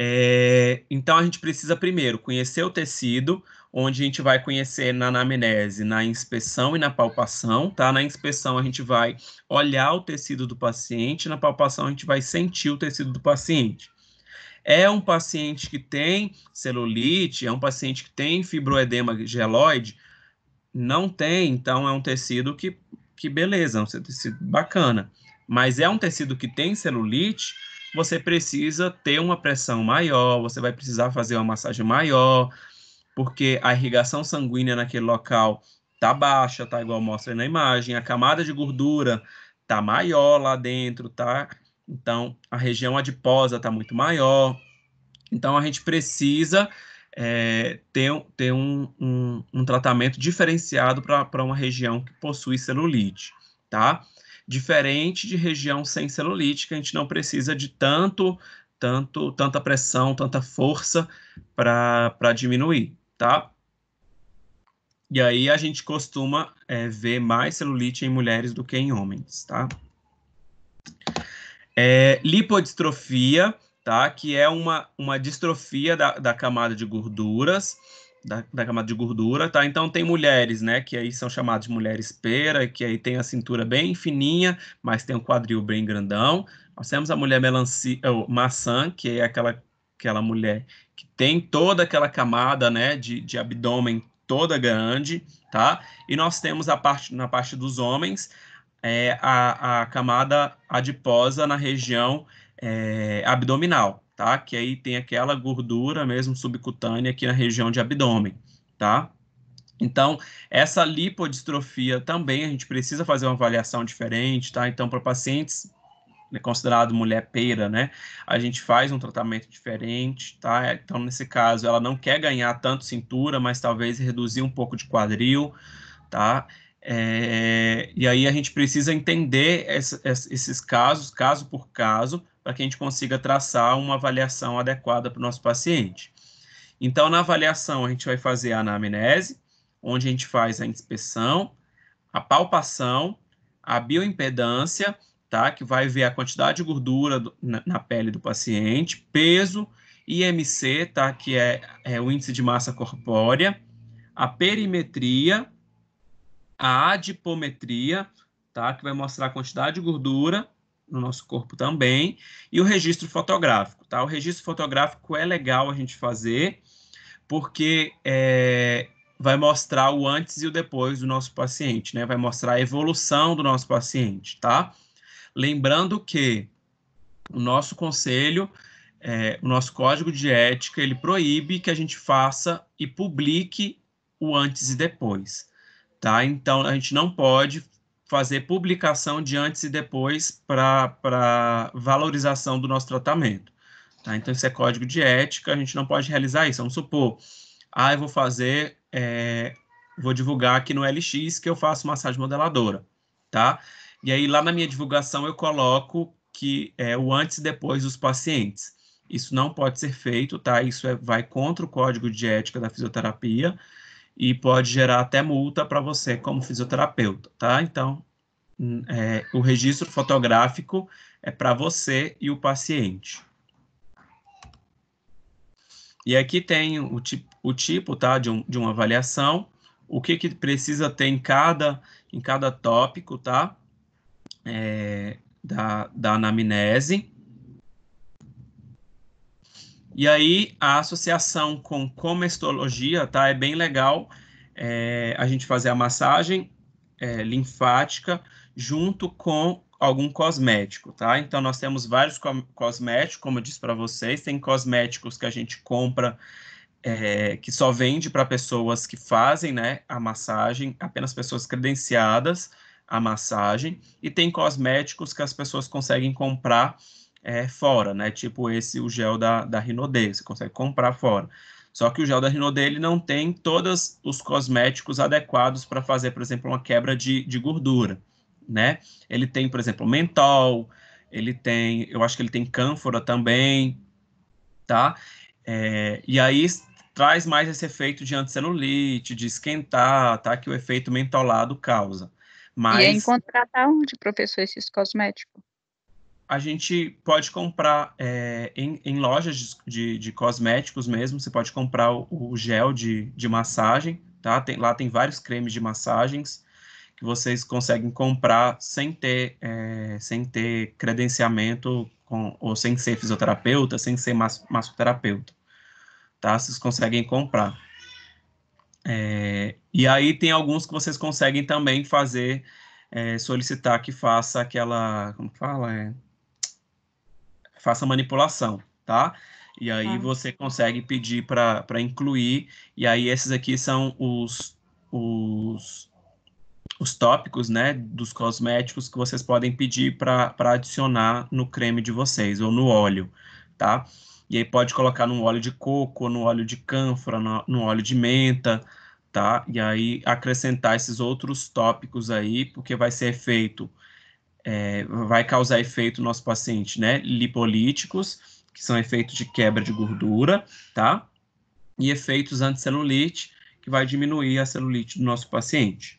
É, então a gente precisa primeiro conhecer o tecido, onde a gente vai conhecer na anamnese, na inspeção e na palpação, tá? Na inspeção a gente vai olhar o tecido do paciente, na palpação a gente vai sentir o tecido do paciente. É um paciente que tem celulite, é um paciente que tem fibroedema geloide? Não tem, então é um tecido que, que beleza, é um tecido bacana. Mas é um tecido que tem celulite, você precisa ter uma pressão maior, você vai precisar fazer uma massagem maior, porque a irrigação sanguínea naquele local tá baixa, tá igual mostra na imagem, a camada de gordura tá maior lá dentro, tá? Então, a região adiposa tá muito maior. Então, a gente precisa é, ter, ter um, um, um tratamento diferenciado para uma região que possui celulite, tá? Diferente de região sem celulítica, a gente não precisa de tanto, tanto tanta pressão, tanta força para diminuir, tá? E aí a gente costuma é, ver mais celulite em mulheres do que em homens, tá? É, lipodistrofia, tá? Que é uma, uma distrofia da, da camada de gorduras da, da, camada de gordura, tá? Então tem mulheres, né, que aí são chamadas de mulheres pera, que aí tem a cintura bem fininha, mas tem um quadril bem grandão. Nós temos a mulher melancia, maçã, que é aquela, aquela mulher que tem toda aquela camada, né, de, de abdômen toda grande, tá? E nós temos a parte, na parte dos homens, é, a, a camada adiposa na região é, abdominal, tá? Que aí tem aquela gordura mesmo subcutânea aqui na região de abdômen, tá? Então, essa lipodistrofia também a gente precisa fazer uma avaliação diferente, tá? Então, para pacientes né, considerado mulher pera, né? A gente faz um tratamento diferente, tá? Então, nesse caso, ela não quer ganhar tanto cintura, mas talvez reduzir um pouco de quadril, tá? É, e aí a gente precisa entender esses casos, caso por caso, para que a gente consiga traçar uma avaliação adequada para o nosso paciente. Então, na avaliação, a gente vai fazer a anamnese, onde a gente faz a inspeção, a palpação, a bioimpedância, tá? Que vai ver a quantidade de gordura do, na, na, pele do paciente, peso, IMC, tá? Que é, é o índice de massa corpórea, a perimetria, a adipometria, tá? Que vai mostrar a quantidade de gordura no nosso corpo também, e o registro fotográfico, tá? O registro fotográfico é legal a gente fazer, porque é, vai mostrar o antes e o depois do nosso paciente, né? Vai mostrar a evolução do nosso paciente, tá? Lembrando que o nosso conselho, é, o nosso código de ética, ele proíbe que a gente faça e publique o antes e depois, tá? Então, a gente não pode fazer publicação de antes e depois para valorização do nosso tratamento. Tá? Então, isso é código de ética, a gente não pode realizar isso. Vamos supor, ah, eu vou fazer, é, vou divulgar aqui no LX que eu faço massagem modeladora, tá? E aí, lá na minha divulgação, eu coloco que é o antes e depois dos pacientes. Isso não pode ser feito, tá? Isso é, vai contra o código de ética da fisioterapia, e pode gerar até multa para você como fisioterapeuta, tá? Então, hum, é, o registro fotográfico é para você e o paciente. E aqui tem o, tipo, o tipo tá, de, um, de uma avaliação, o que, que precisa ter em cada, em cada tópico, tá? É, da, da anamnese. E aí a associação com comestologia, tá? É bem legal é, a gente fazer a massagem é, linfática junto com algum cosmético, tá? Então nós temos vários co cosméticos, como eu disse para vocês, tem cosméticos que a gente compra é, que só vende para pessoas que fazem, né, a massagem, apenas pessoas credenciadas à massagem, e tem cosméticos que as pessoas conseguem comprar é, fora, né? Tipo esse, o gel da, da Rinode, você consegue comprar fora. Só que o gel da Rinode, ele não tem todos os cosméticos adequados para fazer, por exemplo, uma quebra de, de gordura, né? Ele tem, por exemplo, mentol, ele tem, eu acho que ele tem cânfora também, tá? É, e aí traz mais esse efeito de anticelulite, de esquentar, tá? Que o efeito mentolado causa. Mas... E é encontrar onde, professor, esses cosméticos? a gente pode comprar é, em, em, lojas de, de, cosméticos mesmo, você pode comprar o, o gel de, de massagem, tá? Tem, lá tem vários cremes de massagens que vocês conseguem comprar sem ter, é, sem ter credenciamento, com, ou sem ser fisioterapeuta, sem ser mas, massoterapeuta, tá? Vocês conseguem comprar. É, e aí tem alguns que vocês conseguem também fazer, é, solicitar que faça aquela, como fala, é, faça manipulação, tá? E aí ah. você consegue pedir para incluir, e aí esses aqui são os, os, os tópicos, né, dos cosméticos que vocês podem pedir para adicionar no creme de vocês, ou no óleo, tá? E aí pode colocar no óleo de coco, no óleo de cânfora, no, no óleo de menta, tá? E aí acrescentar esses outros tópicos aí, porque vai ser feito é, vai causar efeito no nosso paciente, né? Lipolíticos, que são efeitos de quebra de gordura, tá? E efeitos anticelulite, que vai diminuir a celulite do nosso paciente.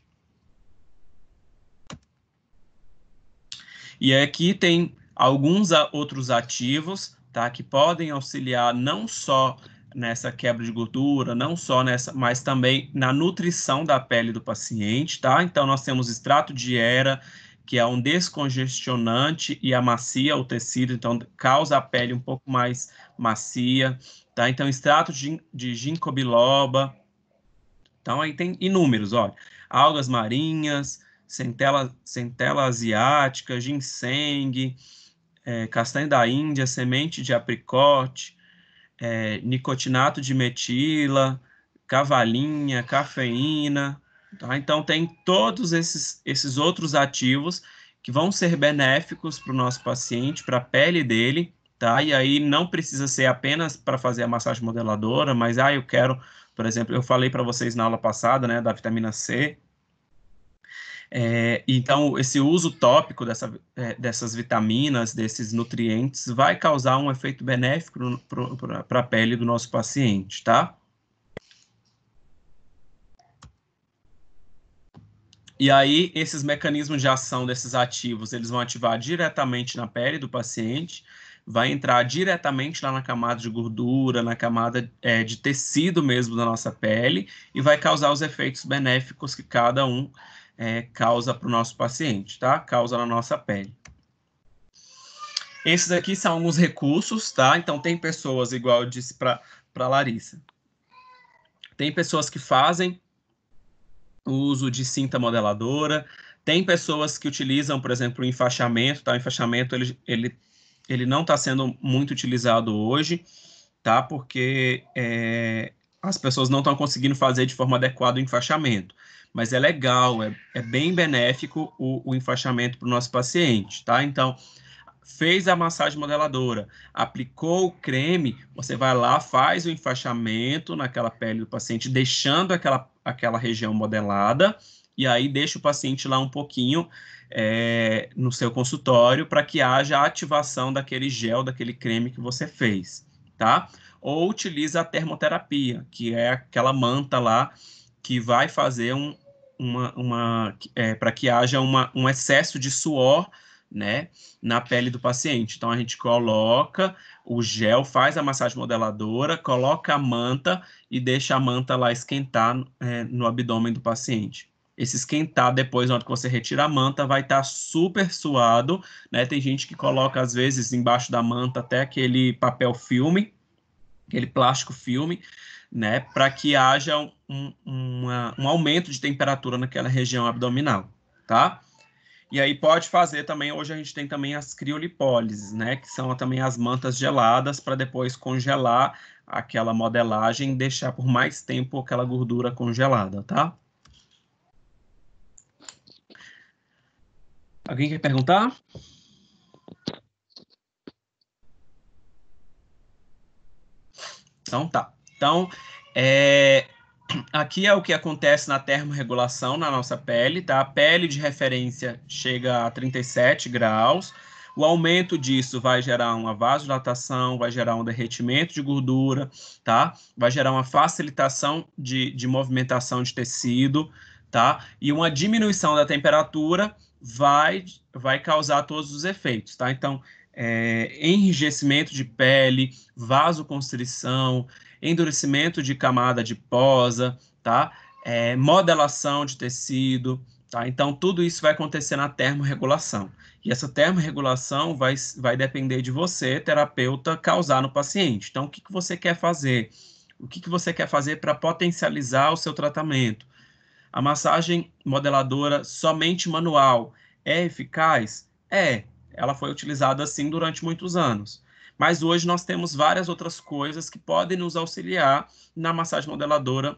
E aqui é tem alguns outros ativos, tá? Que podem auxiliar não só nessa quebra de gordura, não só nessa, mas também na nutrição da pele do paciente, tá? Então nós temos extrato de era, que é um descongestionante e amacia o tecido, então causa a pele um pouco mais macia, tá? Então, extrato de, de ginkgo biloba. Então, aí tem inúmeros, olha. Algas marinhas, centela, centela asiática, ginseng, é, castanha da Índia, semente de apricote, é, nicotinato de metila, cavalinha, cafeína, Tá? Então, tem todos esses, esses outros ativos que vão ser benéficos para o nosso paciente, para a pele dele, tá? E aí não precisa ser apenas para fazer a massagem modeladora, mas ah, eu quero, por exemplo, eu falei para vocês na aula passada, né, da vitamina C. É, então, esse uso tópico dessa, é, dessas vitaminas, desses nutrientes, vai causar um efeito benéfico para a pele do nosso paciente, tá? E aí, esses mecanismos de ação desses ativos, eles vão ativar diretamente na pele do paciente, vai entrar diretamente lá na camada de gordura, na camada é, de tecido mesmo da nossa pele, e vai causar os efeitos benéficos que cada um é, causa para o nosso paciente, tá? Causa na nossa pele. Esses aqui são alguns recursos, tá? Então, tem pessoas, igual eu disse para a Larissa, tem pessoas que fazem o uso de cinta modeladora. Tem pessoas que utilizam, por exemplo, o enfaixamento, tá? O enfaixamento, ele, ele, ele não está sendo muito utilizado hoje, tá? Porque é, as pessoas não estão conseguindo fazer de forma adequada o enfaixamento. Mas é legal, é, é bem benéfico o, o enfaixamento para o nosso paciente, tá? Então, fez a massagem modeladora, aplicou o creme, você vai lá, faz o enfaixamento naquela pele do paciente, deixando aquela aquela região modelada, e aí deixa o paciente lá um pouquinho é, no seu consultório para que haja a ativação daquele gel, daquele creme que você fez, tá? Ou utiliza a termoterapia, que é aquela manta lá que vai fazer um, uma, uma é, para que haja uma, um excesso de suor né, na pele do paciente. Então a gente coloca o gel, faz a massagem modeladora, coloca a manta e deixa a manta lá esquentar é, no abdômen do paciente. Esse esquentar depois, na hora que você retira a manta, vai estar tá super suado, né? Tem gente que coloca, às vezes, embaixo da manta até aquele papel filme, aquele plástico filme, né? Para que haja um, um, uma, um aumento de temperatura naquela região abdominal, tá? E aí pode fazer também, hoje a gente tem também as criolipólises, né, que são também as mantas geladas para depois congelar aquela modelagem e deixar por mais tempo aquela gordura congelada, tá? Alguém quer perguntar? Então tá. Então, é, aqui é o que acontece na termorregulação na nossa pele, tá? A pele de referência chega a 37 graus. O aumento disso vai gerar uma vasodilatação, vai gerar um derretimento de gordura, tá? Vai gerar uma facilitação de, de movimentação de tecido, tá? E uma diminuição da temperatura vai, vai causar todos os efeitos, tá? Então, é, enrijecimento de pele, vasoconstrição, endurecimento de camada adiposa, tá? É, modelação de tecido, tá? Então, tudo isso vai acontecer na termorregulação. E essa termorregulação vai, vai depender de você, terapeuta, causar no paciente. Então, o que, que você quer fazer? O que, que você quer fazer para potencializar o seu tratamento? A massagem modeladora somente manual é eficaz? É, ela foi utilizada assim durante muitos anos. Mas hoje nós temos várias outras coisas que podem nos auxiliar na massagem modeladora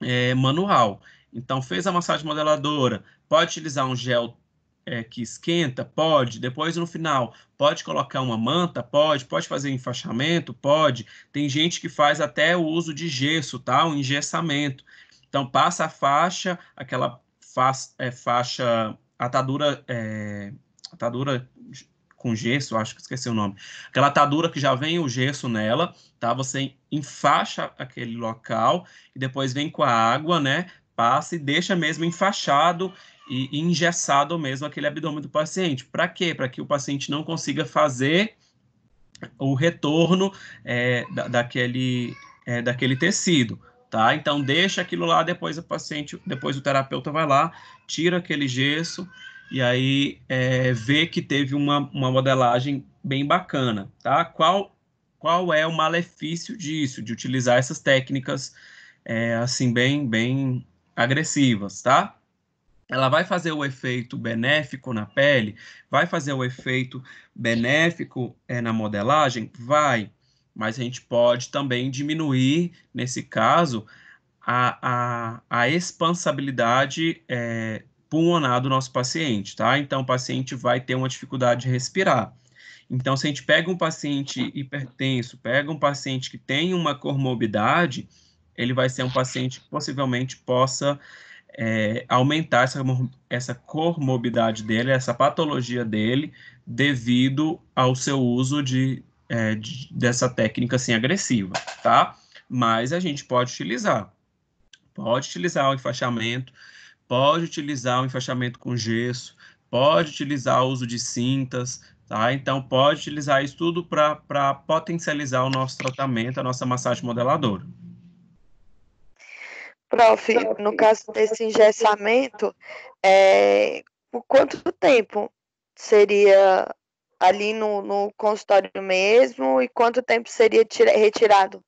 é, manual. Então, fez a massagem modeladora, pode utilizar um gel é, que esquenta? Pode. Depois, no final, pode colocar uma manta? Pode. Pode fazer enfaixamento? Pode. Tem gente que faz até o uso de gesso, tá? O um engessamento. Então, passa a faixa, aquela fa é, faixa, atadura, é, atadura com gesso, acho que esqueci o nome. Aquela atadura que já vem o gesso nela, tá? Você enfaixa aquele local e depois vem com a água, né? Passa e deixa mesmo enfaixado e, e engessado mesmo aquele abdômen do paciente. Para quê? Para que o paciente não consiga fazer o retorno é, da, daquele, é, daquele tecido, tá? Então deixa aquilo lá, depois o paciente, depois o terapeuta vai lá, tira aquele gesso e aí é, vê que teve uma, uma modelagem bem bacana, tá? Qual, qual é o malefício disso, de utilizar essas técnicas é, assim bem, bem agressivas, tá? Ela vai fazer o efeito benéfico na pele? Vai fazer o efeito benéfico é, na modelagem? Vai, mas a gente pode também diminuir, nesse caso, a, a, a é, pulmonar do nosso paciente, tá? Então, o paciente vai ter uma dificuldade de respirar. Então, se a gente pega um paciente hipertenso, pega um paciente que tem uma comorbidade, ele vai ser um paciente que possivelmente possa é, aumentar essa, essa comorbidade dele, essa patologia dele, devido ao seu uso de, é, de, dessa técnica assim, agressiva, tá? Mas a gente pode utilizar. Pode utilizar o enfaixamento, pode utilizar o enfaixamento com gesso, pode utilizar o uso de cintas, tá? Então, pode utilizar isso tudo para potencializar o nosso tratamento, a nossa massagem modeladora. Prof, no caso desse engessamento, é, por quanto tempo seria ali no, no consultório mesmo e quanto tempo seria tira, retirado?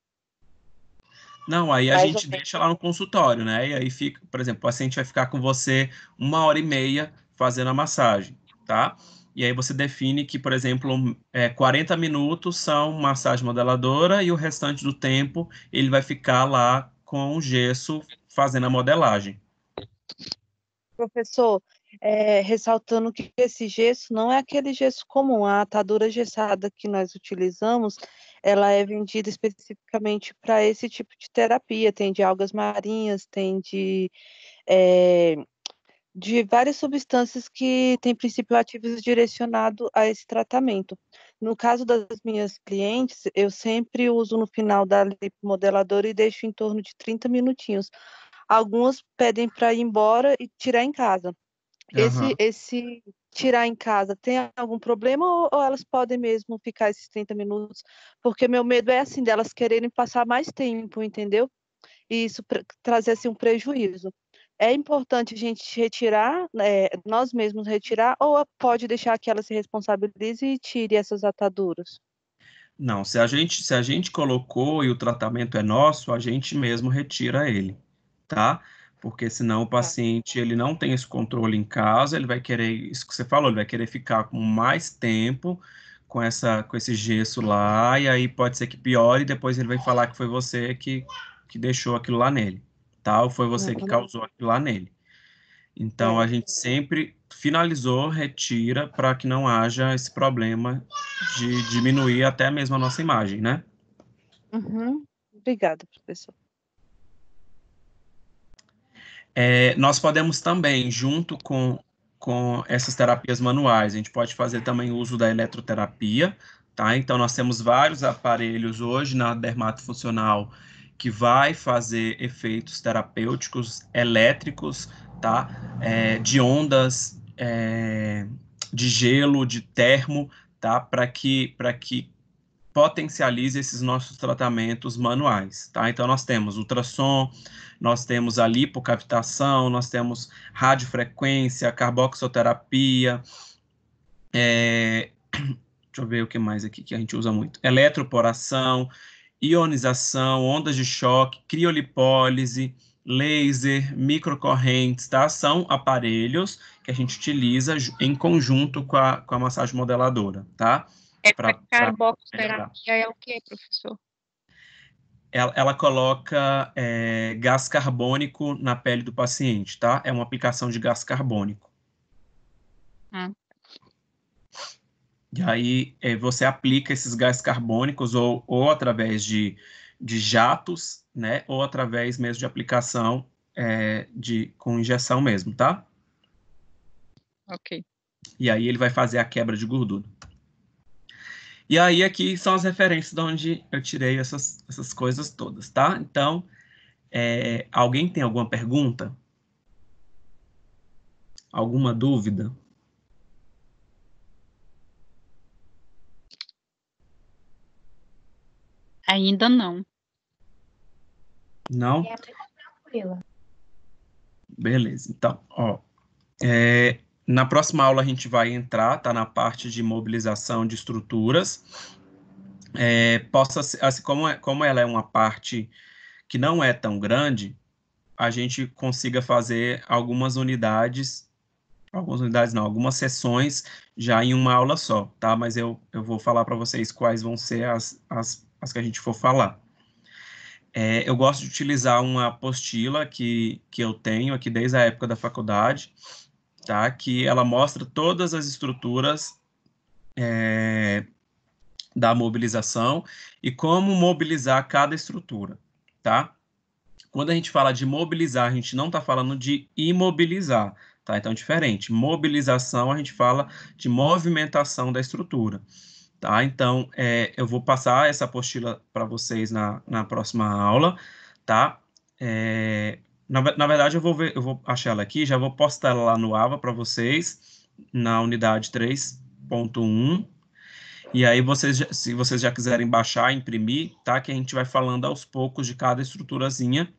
Não, aí a gente assim deixa lá no consultório, né? E aí fica, por exemplo, o paciente vai ficar com você uma hora e meia fazendo a massagem, tá? E aí você define que, por exemplo, é, 40 minutos são massagem modeladora e o restante do tempo ele vai ficar lá com o gesso fazendo a modelagem. Professor, é, ressaltando que esse gesso não é aquele gesso comum, a atadura gessada que nós utilizamos ela é vendida especificamente para esse tipo de terapia. Tem de algas marinhas, tem de, é, de várias substâncias que têm princípios ativos direcionado a esse tratamento. No caso das minhas clientes, eu sempre uso no final da lipomodeladora e deixo em torno de 30 minutinhos. Algumas pedem para ir embora e tirar em casa. Esse, uhum. esse tirar em casa tem algum problema ou, ou, elas podem mesmo ficar esses 30 minutos? Porque meu medo é assim, delas quererem passar mais tempo, entendeu? E isso trazer assim, um prejuízo. É importante a gente retirar, né, nós mesmos retirar, ou pode deixar que ela se responsabilize e tire essas ataduras? Não, se a gente, se a gente colocou e o tratamento é nosso, a gente mesmo retira ele, tá? porque senão o tá. paciente ele não tem esse controle em casa, ele vai querer, isso que você falou, ele vai querer ficar com mais tempo com essa com esse gesso lá e aí pode ser que piore e depois ele vai falar que foi você que que deixou aquilo lá nele, tá? Ou foi você que uhum. causou aquilo lá nele. Então a gente sempre finalizou, retira para que não haja esse problema de diminuir até mesmo a nossa imagem, né? Uhum. Obrigada, professor. É, nós podemos também, junto com, com essas terapias manuais, a gente pode fazer também uso da eletroterapia, tá? Então, nós temos vários aparelhos hoje na dermatofuncional que vai fazer efeitos terapêuticos elétricos, tá? É, de ondas, é, de gelo, de termo, tá? Para que, que potencialize esses nossos tratamentos manuais, tá? Então nós temos ultrassom, nós temos a lipocavitação, nós temos radiofrequência, carboxoterapia, é... *coughs* deixa eu ver o que mais aqui que a gente usa muito, eletroporação, ionização, ondas de choque, criolipólise, laser, microcorrentes, tá? São aparelhos que a gente utiliza em conjunto com a, com a massagem modeladora, tá? É para carboxoterapia é o que, professor? Ela, ela coloca é, gás carbônico na pele do paciente, tá? É uma aplicação de gás carbônico. Hum. E aí é, você aplica esses gás carbônicos ou, ou através de, de jatos, né? Ou através mesmo de aplicação é, de, com injeção mesmo, tá? Ok. E aí ele vai fazer a quebra de gordura. E aí aqui são as referências de onde eu tirei essas, essas coisas todas, tá? Então, é, alguém tem alguma pergunta? Alguma dúvida? Ainda não. Não? É é Beleza, então, ó. É, na próxima aula a gente vai entrar, tá na parte de mobilização de estruturas. É, possa, assim, como, é, como ela é uma parte que não é tão grande, a gente consiga fazer algumas unidades, algumas unidades não, algumas sessões já em uma aula só, tá? Mas eu, eu vou falar para vocês quais vão ser as, as, as que a gente for falar. É, eu gosto de utilizar uma apostila que, que eu tenho aqui desde a época da faculdade, tá? Que ela mostra todas as estruturas é, da mobilização e como mobilizar cada estrutura, tá? Quando a gente fala de mobilizar, a gente não está falando de imobilizar, tá? Então, diferente. Mobilização, a gente fala de movimentação da estrutura, tá? Então, é, eu vou passar essa apostila para vocês na, na próxima aula, tá? É, na, na verdade, eu vou, ver, eu vou achar ela aqui, já vou postar ela lá no AVA para vocês, na unidade 3.1. E aí, vocês, se vocês já quiserem baixar, imprimir, tá? Que a gente vai falando aos poucos de cada estruturazinha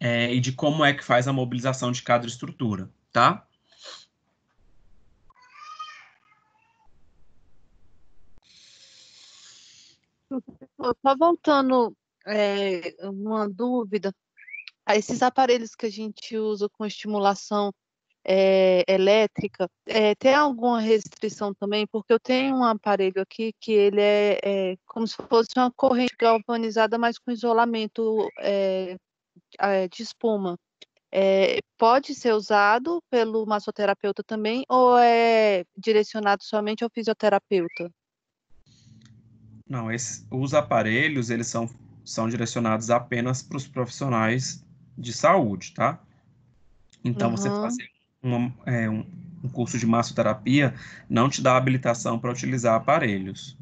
é, e de como é que faz a mobilização de cada estrutura, tá? Só voltando é, uma dúvida, ah, esses aparelhos que a gente usa com estimulação é, elétrica, é, tem alguma restrição também? Porque eu tenho um aparelho aqui que ele é, é como se fosse uma corrente galvanizada, mas com isolamento eh, de espuma. pode ser usado pelo massoterapeuta também ou é direcionado somente ao fisioterapeuta? Não, esse, os aparelhos eles são, são direcionados apenas para os profissionais de saúde, tá? Então, uhum. você fazer uma, é, um, curso de massoterapia não te dá habilitação para utilizar aparelhos.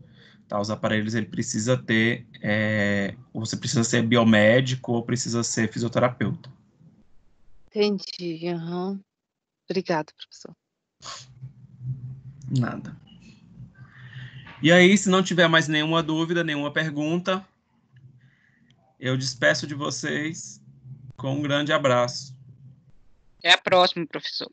Tá? Os aparelhos, ele precisa ter, é, você precisa ser biomédico ou precisa ser fisioterapeuta. Entendi, uhum. Obrigada, professor. Nada. E aí, se não tiver mais nenhuma dúvida, nenhuma pergunta, eu despeço de vocês com um grande abraço. Até a próxima, professor.